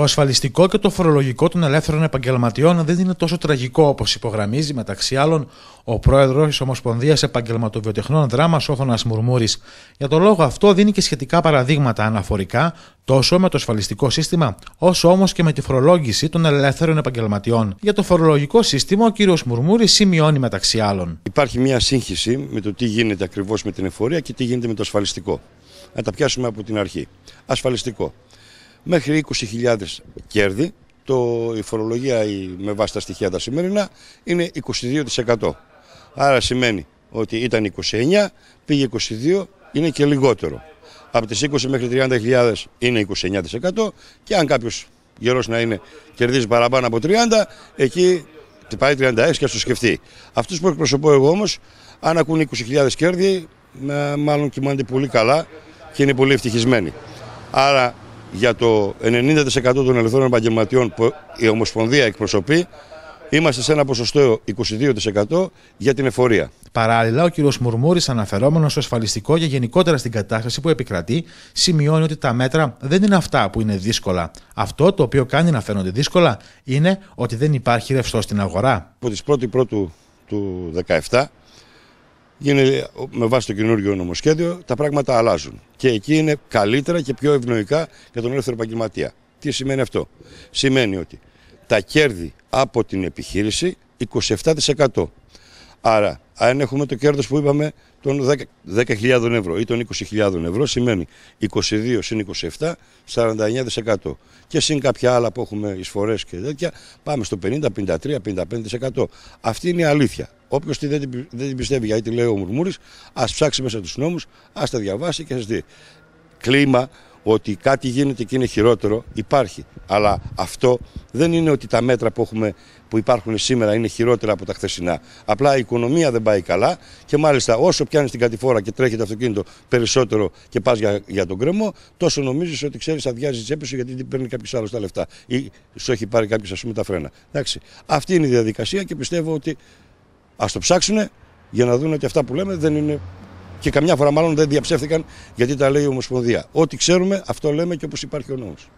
Το ασφαλιστικό και το φορολογικό των ελεύθερων επαγγελματιών δεν είναι τόσο τραγικό όπως υπογραμμίζει μεταξύ άλλων ο πρόεδρος της Ομοσπονδίας Επαγγελματοβιοτεχνών Δράμας Όθωνα Μουρμούρης. Για τον λόγο αυτό δίνει και σχετικά παραδείγματα αναφορικά τόσο με το ασφαλιστικό σύστημα, όσο όμως και με τη φορολόγηση των ελεύθερων επαγγελματιών. Για το φορολογικό σύστημα, ο κ. Μουρμούρης σημειώνει μεταξύ άλλων. Υπάρχει μια σύγχυση με το τι γίνεται ακριβώς με την εφορία και τι γίνεται με το ασφαλιστικό. Να τα πιάσουμε από την αρχή. Ασφαλιστικό μέχρι 20.000 κέρδη. Το, η φορολογία η, με βάση τα στοιχεία τα σημερινά είναι 22%. Άρα σημαίνει ότι ήταν 29, πήγε 22, είναι και λιγότερο. Από τις 20 μέχρι 30.000 είναι 29% και αν κάποιος γερός να είναι κερδίζει παραπάνω από 30, εκεί πάει 36 και ας το σκεφτεί. Αυτούς που εκπροσωπώ εγώ όμως, αν ακούν 20.000 κέρδη, μάλλον κοιμάνται πολύ καλά και είναι πολύ ευτυχισμένοι. Άρα για το 90% των ελευθέρων επαγγελματιών που η Ομοσπονδία εκπροσωπεί, είμαστε σε ένα ποσοστό 22% για την εφορία. Παράλληλα, ο κ. Μουρμούρης, αναφερόμενος στο ασφαλιστικό και γενικότερα στην κατάσταση που επικρατεί, σημειώνει ότι τα μέτρα δεν είναι αυτά που είναι δύσκολα. Αυτό το οποίο κάνει να φαίνονται δύσκολα είναι ότι δεν υπάρχει ρευστός στην αγορά. Από τις 1η η του 2017, γίνεται, με βάση το καινούργιο νομοσχέδιο, τα πράγματα αλλάζουν. Και εκεί είναι καλύτερα και πιο ευνοϊκά για τον ελεύθερο επαγγελματία. Τι σημαίνει αυτό. Σημαίνει ότι τα κέρδη από την επιχείρηση 27%. Άρα, αν έχουμε το κέρδος που είπαμε των 10.000 ευρώ ή των 20.000 ευρώ, σημαίνει 22 συν 27, 49%. Και συν κάποια άλλα που έχουμε εισφορές και τέτοια, πάμε στο 50, 53, 55%. Αυτή είναι η αλήθεια. Όποιος δεν, δεν την πιστεύει γιατί τη λέει ο Μουρμούρης, ας ψάξει μέσα τους νόμους, ας τα διαβάσει και ας δει. Κλίμα ότι κάτι γίνεται και είναι χειρότερο υπάρχει. Αλλά αυτό δεν είναι ότι τα μέτρα που, έχουμε, που υπάρχουν σήμερα είναι χειρότερα από τα χθεσινά. Απλά η οικονομία δεν πάει καλά και μάλιστα όσο πιάνεις την κατηφόρα και τρέχει το αυτοκίνητο περισσότερο και πας για, για, τον κρεμό, τόσο νομίζεις ότι ξέρεις αδειάζει τσέπη σου γιατί δεν παίρνει κάποιος άλλος τα λεφτά ή σου έχει πάρει κάποιος ας πούμε τα φρένα. Εντάξει. Αυτή είναι η διαδικασία και πιστεύω ότι Ας το ψάξουν για να δουν ότι αυτά που λέμε δεν είναι. Και καμιά φορά μάλλον δεν διαψεύθηκαν γιατί τα λέει η Ομοσπονδία. Ό,τι ξέρουμε, αυτό λέμε και όπως υπάρχει ο νόμος.